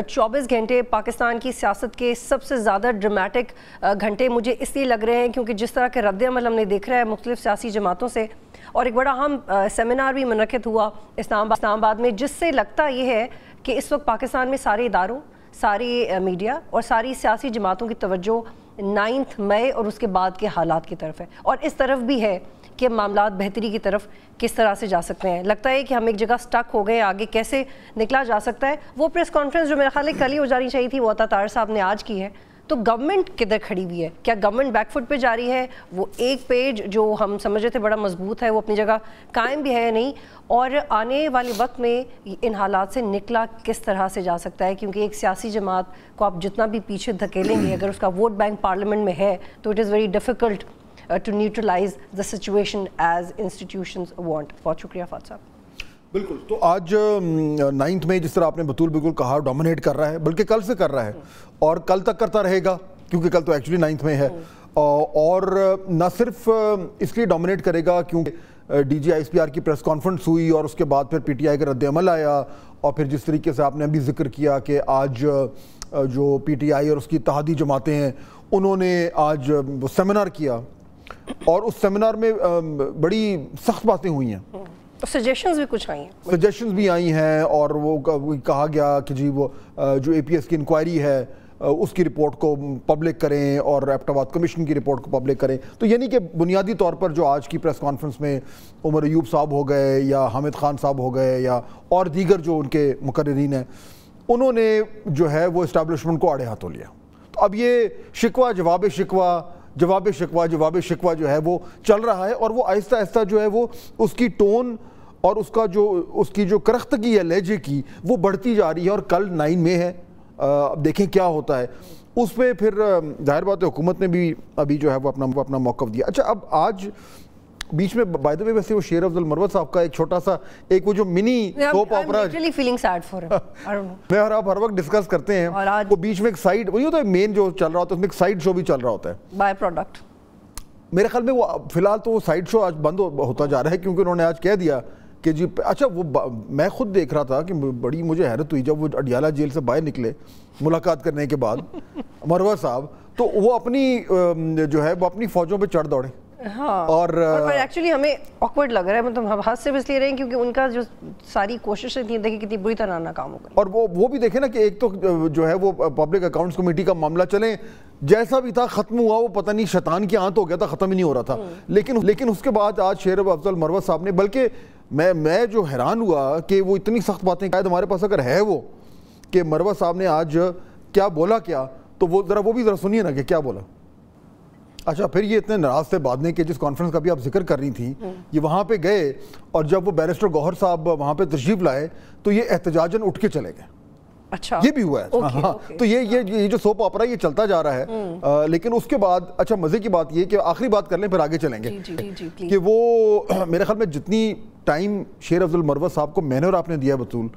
24 घंटे पाकिस्तान की सियासत के सबसे ज़्यादा ड्रामेटिक घंटे मुझे इसलिए लग रहे हैं क्योंकि जिस तरह के रद्द अमल हमने देख रहा है मुख्तलिफ सियासी जमातों से और एक बड़ा अहम सेमिनार भी मनद हुआ इस्लामाबाद इस्लामाबाद में जिससे लगता यह है कि इस वक्त पाकिस्तान में सारे इदारों सारी मीडिया और सारी सियासी जमातों की तवज्जो नाइन्थ मई और उसके बाद के हालात की तरफ है और इस तरफ भी है कि मामला बेहतरी की तरफ किस तरह से जा सकते हैं लगता है कि हम एक जगह स्टक हो गए आगे कैसे निकला जा सकता है वो प्रेस कॉन्फ्रेंस जो मेरे ख्याल में कल ही हो जानी चाहिए थी वो अता तार साहब ने आज की है तो गवर्नमेंट किधर खड़ी हुई है क्या गवर्नमेंट बैकफुट पे जा रही है वो एक पेज जो हम समझ रहे थे बड़ा मजबूत है वो अपनी जगह कायम भी है नहीं और आने वाले वक्त में इन हालात से निकला किस तरह से जा सकता है क्योंकि एक सियासी जमात को आप जितना भी पीछे धकेलेंगे अगर उसका वोट बैंक पार्लियामेंट में है तो it is very difficult to uh, to neutralize the situation as institutions want for फात fatsa बिल्कुल तो आज नाइन्थ um, में जिस तरह आपने बतूल बिल्कुल कहा डोमिनेट कर रहा है बल्कि कल से कर रहा है और कल तक करता रहेगा क्योंकि कल तो एक्चुअली नाइन्थ में है और uh, न सिर्फ uh, इसलिए डोमिनेट करेगा क्योंकि डी जी आई की प्रेस कॉन्फ्रेंस हुई और उसके बाद फिर पी टी आई का रद्दमल आया और फिर जिस तरीके से आपने अभी जिक्र किया कि आज जो पी टी आई और उसकी तहदी जमातें हैं उन्होंने आज सेमिनार किया और उस सेमिनार में बड़ी सख्त बातें हुई हैं सजेशंस हम्म। भी कुछ आई हैं सजेशंस भी आई हैं और वो कहा गया कि जी वो जो एपीएस की इंक्वायरी है उसकी रिपोर्ट को पब्लिक करें और एप्टाबाद कमीशन की रिपोर्ट को पब्लिक करें तो यानी कि बुनियादी तौर पर जो आज की प्रेस कॉन्फ्रेंस में उमर अयूब साहब हो गए या हामिद खान साहब हो गए या और दीगर जो उनके मुकर्रीन हैं उन्होंने जो है वो इस्टबलिशमेंट को आड़े हाथों लिया तो अब ये शिकवा जवाब शिकवा जवाब शिकवा जवाब शिकवा जो है वो चल रहा है और वो आहिस्ता आहिस्ता जो है वो उसकी टोन और उसका जो उसकी जो करख्तगी है लहजे की वो बढ़ती जा रही है और कल नाइन में है अब देखें क्या होता है उस पर फिर जाहिर बात है हुकूमत ने भी अभी जो है वो अपना वो अपना मौक़ दिया अच्छा अब आज बीच में बाय द वे वैसे वो शेर अफजल मरवत साहब का एक छोटा सा एक वो जो mini soap opera I feeling sad for him don't know मैं और आप हर वक्त डिस्कस करते हैं वो बीच में एक साइड वही होता है मेन जो चल रहा होता है उसमें एक साइड शो भी चल रहा होता है बाय प्रोडक्ट मेरे ख्याल में वो फिलहाल तो वो साइड शो आज बंद होता जा रहा है क्योंकि उन्होंने आज कह दिया कि जी अच्छा वो मैं खुद देख रहा था कि बड़ी मुझे हैरत हुई जब वो अडियाला जेल से बाहर निकले मुलाकात करने के बाद मरवा साहब तो वो अपनी जो है वो अपनी फौजों पे चढ़ दौड़े हाँ, और एक्चुअली uh, हमें ऑकवर्ड लग रहा है मतलब हम हाथ से बस ले रहे हैं क्योंकि उनका जो सारी कोशिशें थी देखिए कितनी बुरी तरह ना काम हो गई और वो वो भी देखे ना कि एक तो uh, जो है वो पब्लिक अकाउंट्स कमेटी का मामला चले जैसा भी था खत्म हुआ वो पता नहीं शैतान की आंत हो गया था खत्म ही नहीं हो रहा था हम्म। लेकिन लेकिन उसके बाद आज शेर अफजल मरवत साहब ने बल्कि मैं मैं जो हैरान हुआ कि वो इतनी सख्त बातें शायद हमारे पास अगर है वो कि मरवत साहब ने आज क्या बोला क्या तो वो ज़रा वो भी ज़रा सुनिए ना कि क्या बोला अच्छा फिर ये इतने नाराज थे बाद में कि जिस कॉन्फ्रेंस का भी आप जिक्र कर रही थी ये वहाँ पे गए और जब वो बैरिस्टर गौहर साहब वहाँ पे तशरीफ लाए तो ये एहतजाजन उठ के चले गए अच्छा ये भी हुआ है ओके, हाँ, ओके, तो ये ये ये जो सोप ऑपरा ये चलता जा रहा है आ, हम्म। लेकिन उसके बाद अच्छा मज़े की बात ये कि आखिरी बात कर लें फिर आगे चलेंगे जी, जी, जी, कि वो मेरे ख्याल में जितनी टाइम शेर अब्दुल मरव साहब को मैंने और आपने दिया बतूल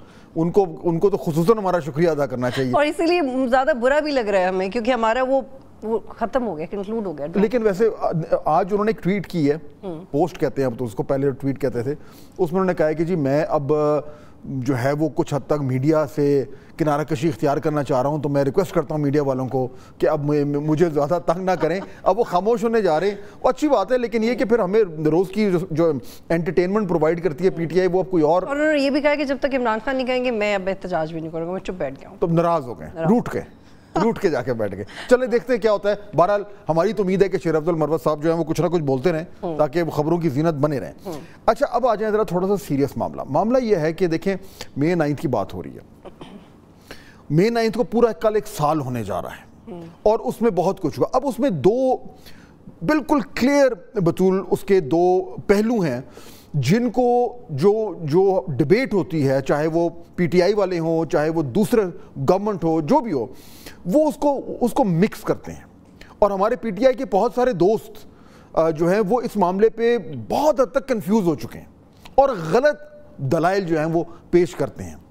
उनको उनको तो खसूस हमारा शुक्रिया अदा करना चाहिए और इसीलिए ज़्यादा बुरा भी लग रहा है हमें क्योंकि हमारा वो वो खत्म हो गया कंक्लूड हो गया लेकिन वैसे आज उन्होंने एक ट्वीट की है पोस्ट हम्म। कहते हैं अब तो उसको पहले ट्वीट कहते थे उसमें उन्होंने कहा कि जी मैं अब जो है वो कुछ हद तक मीडिया से किनारा कशी इख्तियार करना चाह रहा हूँ तो मैं रिक्वेस्ट करता हूँ मीडिया वालों को कि अब मुझे ज़्यादा तंग ना करें अब वो खामोश होने जा रहे हैं वो अच्छी बात है लेकिन ये कि फिर हमें रोज़ की जो, जो एंटरटेनमेंट प्रोवाइड करती है पीटीआई वो अब कोई और उन्होंने ये भी कहा कि जब तक इमरान खान नहीं कहेंगे मैं अब एहतजाज भी नहीं करूँगा मैं चुप बैठ गया तो नाराज़ हो गए रूट गए लूट के जाके बैठ गए चले देखते हैं क्या होता है बहरहाल हमारी तो उम्मीद है कि शेर अब्दुल मरवत साहब जो है वो कुछ ना कुछ बोलते रहे हम्म। ताकि खबरों की जीनत बने रहें हम्म। अच्छा अब आ जाए जरा थोड़ा सा सीरियस मामला मामला ये है कि देखें मे नाइन्थ की बात हो रही है मे नाइन्थ को पूरा कल एक साल होने जा रहा है हम्म। और उसमें बहुत कुछ हुआ अब उसमें दो बिल्कुल क्लियर बतूल उसके दो पहलू हैं जिनको जो जो डिबेट होती है चाहे वो पीटीआई वाले हो चाहे वो दूसरे गवर्नमेंट हो जो भी हो वो उसको उसको मिक्स करते हैं और हमारे पीटीआई के बहुत सारे दोस्त जो हैं वो इस मामले पे बहुत हद तक कंफ्यूज हो चुके हैं और गलत दलाइल जो हैं वो पेश करते हैं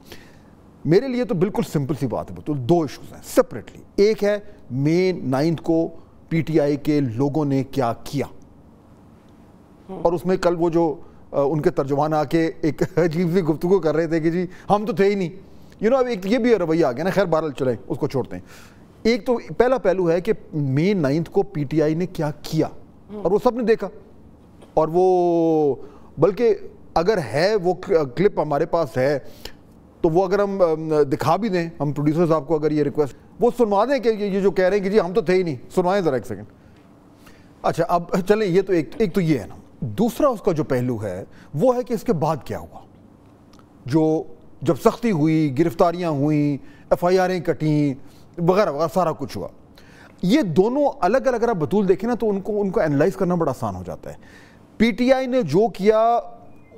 मेरे लिए तो बिल्कुल सिंपल सी बात है तो दो इश्यूज हैं सेपरेटली एक है मे नाइन्थ को पीटीआई के लोगों ने क्या किया और उसमें कल वो जो उनके तर्जुमान आके एक अजीब सी गुफ्तु कर रहे थे कि जी हम तो थे ही नहीं यू नो अब एक ये भी रवैया आ गया ना खैर बहरल चले उसको छोड़ते हैं एक तो पहला पहलू है कि मे नाइन्थ को पीटीआई ने क्या किया और वो सब ने देखा और वो बल्कि अगर है वो क्लिप हमारे पास है तो वो अगर हम दिखा भी दें हम प्रोड्यूसर साहब को अगर ये रिक्वेस्ट वो सुनवा दें कि ये जो कह रहे हैं कि जी हम तो थे ही नहीं सुनवाएं ज़रा एक सेकेंड अच्छा अब चले ये तो एक एक तो ये है ना दूसरा उसका जो पहलू है वो है कि इसके बाद क्या हुआ जो जब सख्ती हुई गिरफ्तारियाँ हुई एफ आई आरें कटीं वगैरह वगैरह सारा कुछ हुआ ये दोनों अलग अलग अगर आप बतूल देखें ना तो उनको उनको एनालाइज करना बड़ा आसान हो जाता है पीटीआई ने जो किया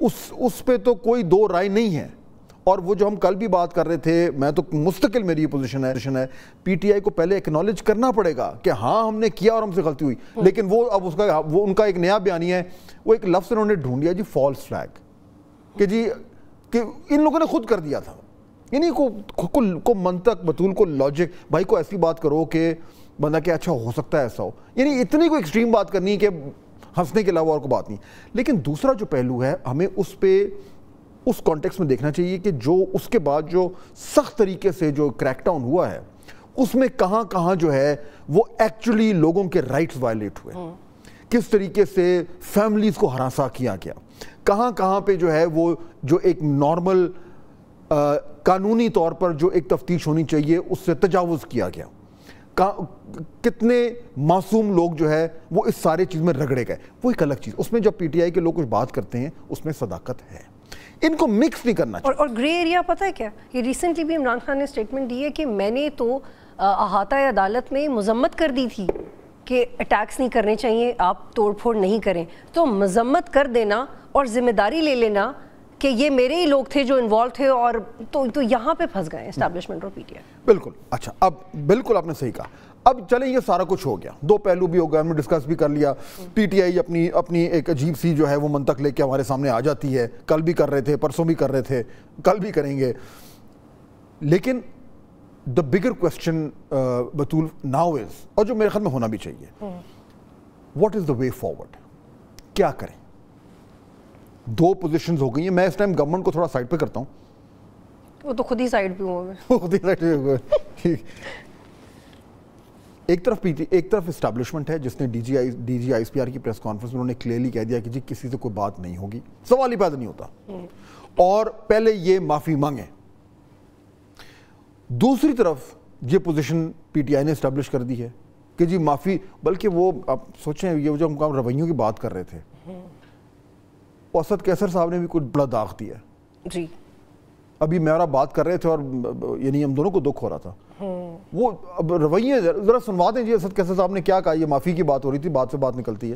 उस उस पर तो कोई दो राय नहीं है और वो जो हम कल भी बात कर रहे थे मैं तो मुस्तकिल मेरी ये पोजीशन है पोजीशन है पीटीआई को पहले एक्नॉलेज करना पड़ेगा कि हाँ हमने किया और हमसे गलती हुई हम्म। लेकिन वो अब उसका वो उनका एक नया बयानी है वो एक लफ्ज़ उन्होंने ढूंढ लिया जी फॉल्स फ्लैग कि जी कि इन लोगों ने खुद कर दिया था यानी को को, को मंतक बतूल को लॉजिक भाई को ऐसी बात करो कि बंदा कि अच्छा हो सकता है ऐसा हो यानी इतनी कोई एक्सट्रीम बात करनी कि हंसने के अलावा और कोई बात नहीं लेकिन दूसरा जो पहलू है हमें उस पर उस कॉन्टेक्स्ट में देखना चाहिए कि जो उसके बाद जो सख्त तरीके से जो क्रैकडाउन हुआ है उसमें कहाँ कहाँ जो है वो एक्चुअली लोगों के राइट्स वायलेट हुए हम्म। किस तरीके से फैमिलीज़ को हरासा किया गया कहाँ कहाँ पे जो है वो जो एक नॉर्मल कानूनी तौर पर जो एक तफ्तीश होनी चाहिए उससे तजावज़ किया गया का कितने मासूम लोग जो है वो इस सारे चीज़ में रगड़े गए वो एक अलग चीज़ उसमें जब पीटीआई के लोग कुछ बात करते हैं उसमें सदाकत है इनको मिक्स नहीं करना चाहिए और, और ग्रे एरिया पता है क्या ये रिसेंटली भी इमरान खान ने स्टेटमेंट दी है कि मैंने तो अहाता अदालत में मजम्मत कर दी थी कि अटैक्स नहीं करने चाहिए आप तोड़फोड़ नहीं करें तो मजम्मत कर देना और जिम्मेदारी ले लेना कि ये मेरे ही लोग थे जो इन्वॉल्व थे और तो तो यहाँ पे फंस गए इस्टेब्लिशमेंट और पीटीआई बिल्कुल अच्छा अब बिल्कुल आपने सही कहा अब चले ये सारा कुछ हो गया दो पहलू भी हो गए हमने डिस्कस भी कर लिया पीटीआई अपनी अपनी एक अजीब सी जो है वो मंतक लेके हमारे सामने आ जाती है कल भी कर रहे थे परसों भी कर रहे थे कल भी करेंगे लेकिन the bigger question Batool now is और जो मेरे ख्याल में होना भी चाहिए what is the way forward क्या करें दो पोजिशन हो गई हैं मैं इस टाइम गवर्नमेंट को थोड़ा साइड पर करता हूँ वो तो खुद ही साइड पे हुआ खुद ही साइड पे हुआ एक तरफ पीटी एक तरफ इस्टेब्लिशमेंट है जिसने डीजीआई डीजीआईएसपीआर की प्रेस कॉन्फ्रेंस में उन्होंने क्लियरली कह दिया कि जी किसी से कोई बात नहीं होगी सवाल ही पैदा नहीं होता हम्म। और पहले ये माफ़ी मांगे दूसरी तरफ ये पोजीशन पीटीआई ने इस्टेब्लिश कर दी है कि जी माफ़ी बल्कि वो आप सोचें ये जो हम रवैयों की बात कर रहे थे औसत कैसर साहब ने भी कुछ बड़ा दाग दिया जी अभी मैं और आप बात कर रहे थे और यानी हम दोनों को दुख हो रहा था वो अब रवैये ज़रा सुनवा दें जी असद कैसर साहब ने क्या कहा ये माफ़ी की बात हो रही थी बात से बात निकलती है